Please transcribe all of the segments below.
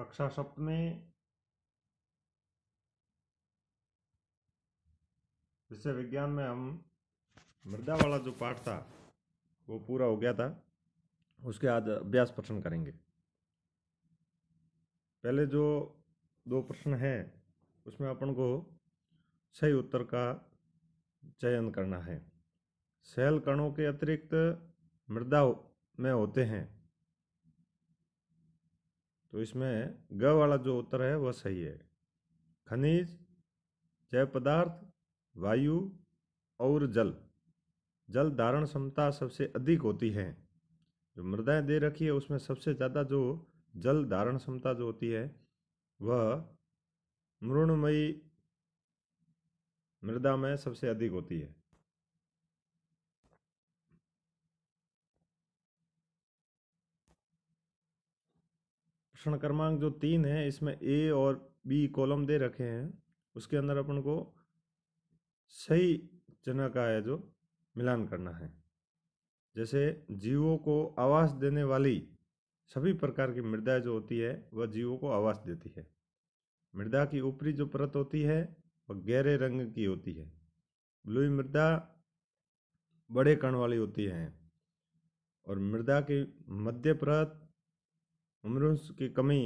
कक्षा सप्तमी विषय विज्ञान में हम मृदा वाला जो पाठ था वो पूरा हो गया था उसके आज अभ्यास प्रश्न करेंगे पहले जो दो प्रश्न हैं उसमें अपन को सही उत्तर का चयन करना है शैल कणों के अतिरिक्त मृदा में होते हैं तो इसमें ग वाला जो उत्तर है वह सही है खनिज जैव पदार्थ वायु और जल जल धारण क्षमता सबसे अधिक होती है जो मृदाएं दे रखी है उसमें सबसे ज़्यादा जो जल धारण क्षमता जो होती है वह मृणमयी मृदा में सबसे अधिक होती है क्षण क्रमांक जो तीन है इसमें ए और बी कॉलम दे रखे हैं उसके अंदर अपन को सही जना का है जो मिलान करना है जैसे जीवों को आवास देने वाली सभी प्रकार की मृदा जो होती है वह जीवों को आवास देती है मृदा की ऊपरी जो परत होती है वह गहरे रंग की होती है ब्लूई मृदा बड़े कण वाली होती है और मृदा की मध्य परत मनुष्य की कमी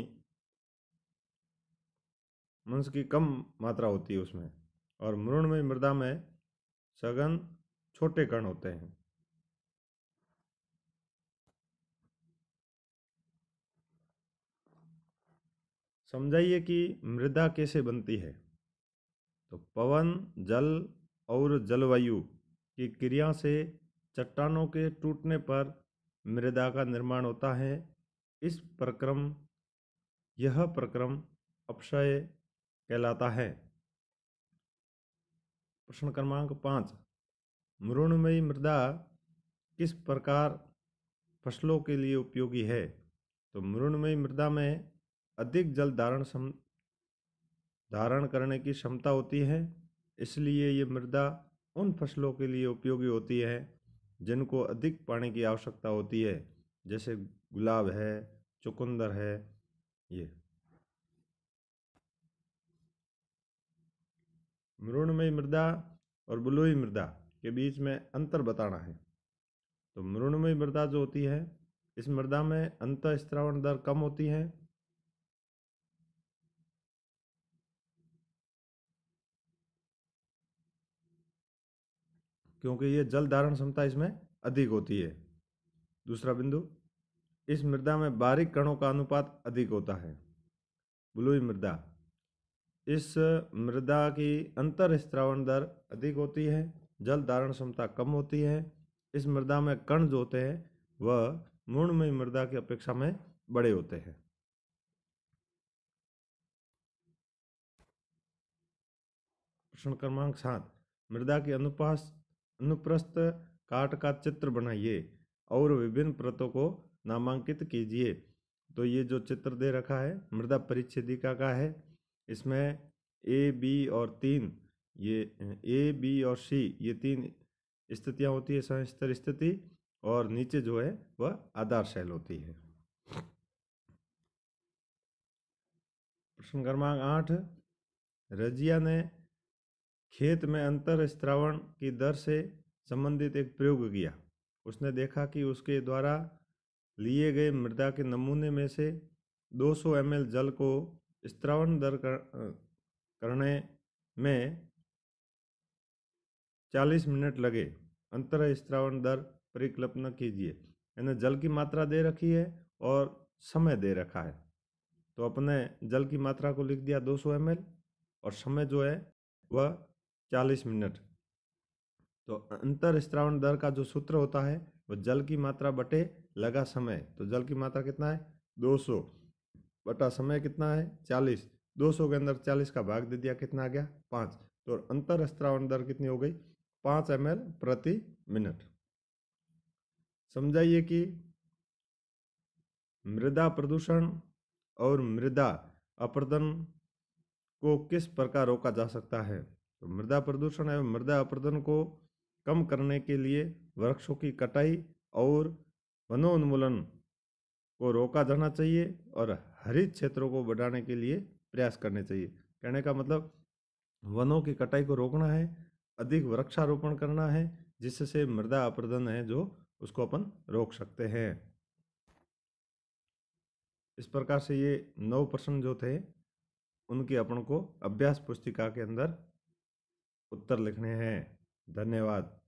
मनुष्य की कम मात्रा होती है उसमें और मृण में मृदा में सघन छोटे कण होते हैं समझाइए कि मृदा कैसे बनती है तो पवन जल और जलवायु की क्रिया से चट्टानों के टूटने पर मृदा का निर्माण होता है इस प्रक्रम यह प्रक्रम अपशय कहलाता है प्रश्न क्रमांक पाँच मृणमयी मृदा किस प्रकार फसलों के लिए उपयोगी है तो मृणमयी मृदा में अधिक जल धारण सम धारण करने की क्षमता होती है इसलिए ये मृदा उन फसलों के लिए उपयोगी होती है जिनको अधिक पानी की आवश्यकता होती है जैसे गुलाब है चुकंदर है ये मृणमयी मृदा और बलुई मृदा के बीच में अंतर बताना है तो मृणमयी मृदा जो होती है इस मृदा में अंत स्त्रावण दर कम होती है क्योंकि ये जल धारण क्षमता इसमें अधिक होती है दूसरा बिंदु इस मृदा में बारीक कणों का अनुपात अधिक होता है ब्लूई मृदा इस मृदा की अंतर स्त्रावण दर अधिक होती है जल धारण क्षमता कम होती है इस मृदा में कण जो होते हैं वह मूर्णमय मृदा की अपेक्षा में बड़े होते हैं प्रश्न क्रमांक सात मृदा के अनुपास अनुप्रस्थ काट का चित्र बनाइए और विभिन्न प्रतों को नामांकित कीजिए तो ये जो चित्र दे रखा है मृदा परिच्छेदिका का है इसमें ए बी और तीन ये ए बी और सी ये तीन स्थितियाँ होती है संस्तर स्थिति और नीचे जो है वह आधार शैल होती है प्रश्न क्रमांक आठ रजिया ने खेत में अंतर स्त्रावण की दर से संबंधित एक प्रयोग किया उसने देखा कि उसके द्वारा लिए गए मृदा के नमूने में से 200 सौ जल को स्त्रावण दर कर, करने में 40 मिनट लगे अंतर स्त्रावण दर परिकल्पना कीजिए यानी जल की मात्रा दे रखी है और समय दे रखा है तो अपने जल की मात्रा को लिख दिया 200 सौ और समय जो है वह 40 मिनट तो अंतर स्त्रावण दर का जो सूत्र होता है वो जल की मात्रा बटे लगा समय तो जल की मात्रा कितना है 200 बटा समय कितना है 40 200 के अंदर 40 का भाग दे दिया कितना आ गया पाँच तो अंतर स्त्रावण दर कितनी हो गई पाँच एम प्रति मिनट समझाइए कि मृदा प्रदूषण और मृदा अपर्दन को किस प्रकार रोका जा सकता है तो मृदा प्रदूषण एवं मृदा अपर्दन को कम करने के लिए वृक्षों की कटाई और वनोन्मूलन को रोका जाना चाहिए और हरित क्षेत्रों को बढ़ाने के लिए प्रयास करने चाहिए कहने का मतलब वनों की कटाई को रोकना है अधिक वृक्षारोपण करना है जिससे मृदा अपरदन है जो उसको अपन रोक सकते हैं इस प्रकार से ये नौ प्रश्न जो थे उनके अपन को अभ्यास पुस्तिका के अंदर उत्तर लिखने हैं धन्यवाद